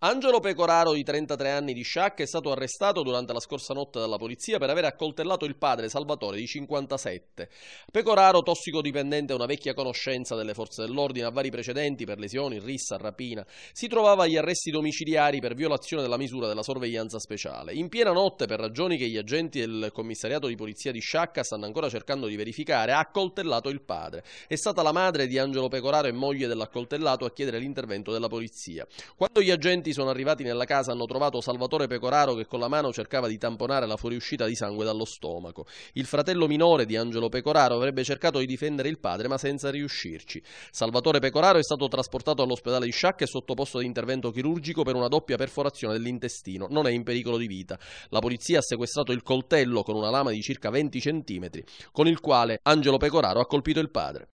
Angelo Pecoraro, di 33 anni di Sciacca, è stato arrestato durante la scorsa notte dalla polizia per aver accoltellato il padre Salvatore, di 57. Pecoraro, tossicodipendente, è una vecchia conoscenza delle forze dell'ordine, a vari precedenti per lesioni, rissa, rapina. Si trovava agli arresti domiciliari per violazione della misura della sorveglianza speciale. In piena notte, per ragioni che gli agenti del commissariato di polizia di Sciacca stanno ancora cercando di verificare, ha accoltellato il padre. È stata la madre di Angelo Pecoraro e moglie dell'accoltellato a chiedere l'intervento della polizia. Quando gli agenti Vigilenti sono arrivati nella casa e hanno trovato Salvatore Pecoraro che con la mano cercava di tamponare la fuoriuscita di sangue dallo stomaco. Il fratello minore di Angelo Pecoraro avrebbe cercato di difendere il padre ma senza riuscirci. Salvatore Pecoraro è stato trasportato all'ospedale di Sciacca e sottoposto ad intervento chirurgico per una doppia perforazione dell'intestino. Non è in pericolo di vita. La polizia ha sequestrato il coltello con una lama di circa 20 cm con il quale Angelo Pecoraro ha colpito il padre.